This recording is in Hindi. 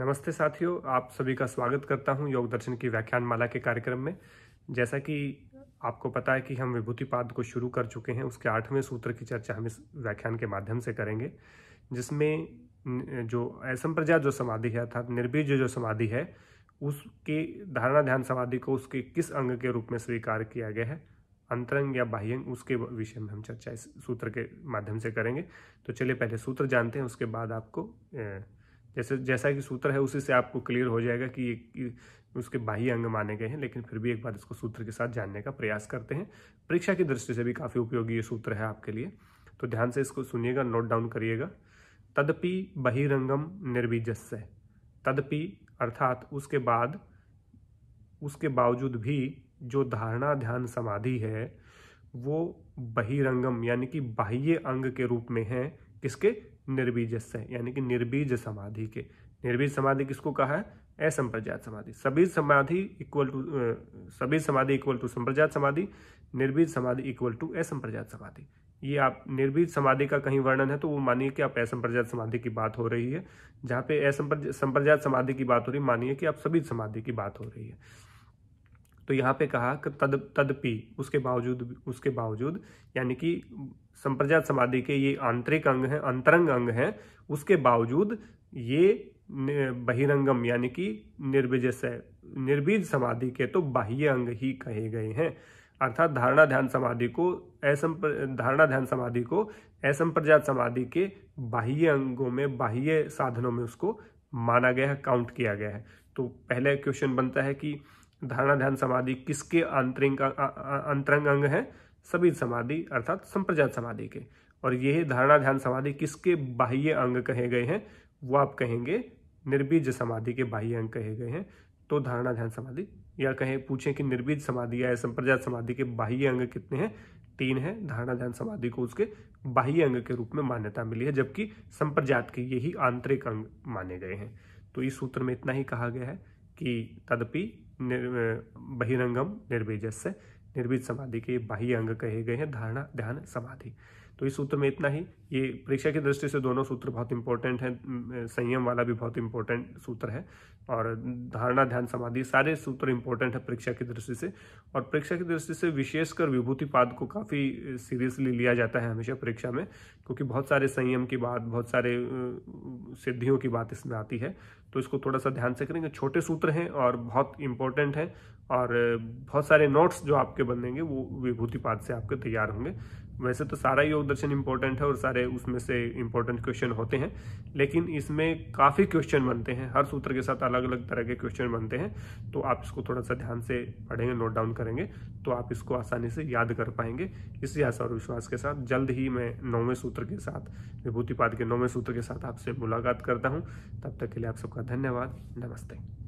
नमस्ते साथियों आप सभी का स्वागत करता हूं योग दर्शन की व्याख्यान माला के कार्यक्रम में जैसा कि आपको पता है कि हम विभूतिपाद को शुरू कर चुके हैं उसके आठवें सूत्र की चर्चा हम इस व्याख्यान के माध्यम से करेंगे जिसमें जो असंप्रजात जो समाधि है अर्थात निर्बीज जो समाधि है उसके धारणा ध्यान समाधि को उसके किस अंग के रूप में स्वीकार किया गया है अंतरंग या बाह्यंग उसके विषय में हम चर्चा इस सूत्र के माध्यम से करेंगे तो चलिए पहले सूत्र जानते हैं उसके बाद आपको जैसे जैसा कि सूत्र है उसी से आपको क्लियर हो जाएगा कि ये उसके बाह्य अंग माने गए हैं लेकिन फिर भी एक बार इसको सूत्र के साथ जानने का प्रयास करते हैं परीक्षा की दृष्टि से भी काफ़ी उपयोगी ये सूत्र है आपके लिए तो ध्यान से इसको सुनिएगा नोट डाउन करिएगा तदपि बहिरंगम निर्बीजस्य तदपि अर्थात उसके बाद उसके बावजूद भी जो धारणा ध्यान समाधि है वो बहिरंगम यानी कि बाह्य अंग के रूप में है किसके निर्बीज से यानी कि निर्बीज समाधि के निर्बीज समाधि किसको कहा है असंप्रजात समाधि सभी समाधि इक्वल टू सभी समाधि इक्वल टू संप्रजात समाधि निर्बीज समाधि इक्वल टू असंप्रजात समाधि ये आप निर्बीज समाधि का कहीं वर्णन है तो वो मानिए कि आप असंप्रजात समाधि की बात हो रही है जहाँ पे संप्रजात समाधि की बात हो रही है मानिए कि आप सभी समाधि की बात हो रही है तो यहाँ पे कहा कि तद तदपि उसके बावजूद उसके बावजूद यानी कि संप्रजात समाधि के ये आंतरिक अंग हैं अंतरंग अंग हैं उसके बावजूद ये बहिरंगम यानी कि निर्विजस है निर्बीज समाधि के तो बाह्य अंग ही कहे गए हैं अर्थात धारणा ध्यान समाधि को असंप्र धारणा ध्यान समाधि को असंप्रजात समाधि के बाह्य अंगों में बाह्य साधनों में उसको माना गया है काउंट किया गया है तो पहले क्वेश्चन बनता है कि धारणा ध्यान समाधि किसके आंतरिक अंतरंग अंग हैं सभी समाधि अर्थात संप्रजात समाधि के और यह धारणा ध्यान समाधि किसके बाह्य अंग कहे गए हैं वो आप कहेंगे निर्बीज समाधि के बाह्य अंग कहे गए हैं तो धारणा ध्यान समाधि या कहें पूछें कि निर्बीज समाधि या संप्रजात समाधि के बाह्य अंग कितने हैं तीन है धारणा ध्यान समाधि को उसके बाह्य अंग के रूप में मान्यता मिली है जबकि संप्रजात के यही आंतरिक अंग माने गए हैं तो इस सूत्र में इतना ही कहा गया है कि तदपि बहिरंगम निर्बीज से निर्बीज समाधि के बाह्य अंग कहे गए हैं धारणा ध्यान समाधि तो इस सूत्र में इतना ही ये परीक्षा की दृष्टि से दोनों सूत्र बहुत इंपॉर्टेंट हैं संयम वाला भी बहुत इंपॉर्टेंट सूत्र है और धारणा ध्यान समाधि सारे सूत्र इंपॉर्टेंट है परीक्षा की दृष्टि से और परीक्षा की दृष्टि से विशेषकर विभूति पाद को काफ़ी सीरियसली लिया जाता है हमेशा परीक्षा में क्योंकि बहुत सारे संयम की बात बहुत सारे सिद्धियों की बात इसमें आती है तो इसको थोड़ा सा ध्यान से करेंगे छोटे सूत्र हैं और बहुत इंपॉर्टेंट हैं और बहुत सारे नोट्स जो आपके बनेंगे वो विभूतिपाद से आपके तैयार होंगे वैसे तो सारा योग दर्शन इम्पोर्टेंट है और सारे उसमें से इम्पोर्टेंट क्वेश्चन होते हैं लेकिन इसमें काफ़ी क्वेश्चन बनते हैं हर सूत्र के साथ अलग अलग तरह के क्वेश्चन बनते हैं तो आप इसको थोड़ा सा ध्यान से पढ़ेंगे नोट डाउन करेंगे तो आप इसको आसानी से याद कर पाएंगे इसी आशा और विश्वास के साथ जल्द ही मैं नौवें सूत्र के साथ विभूतिपाद के नौवें सूत्र के साथ आपसे मुलाकात करता हूँ तब तक के लिए आप सबका धन्यवाद नमस्ते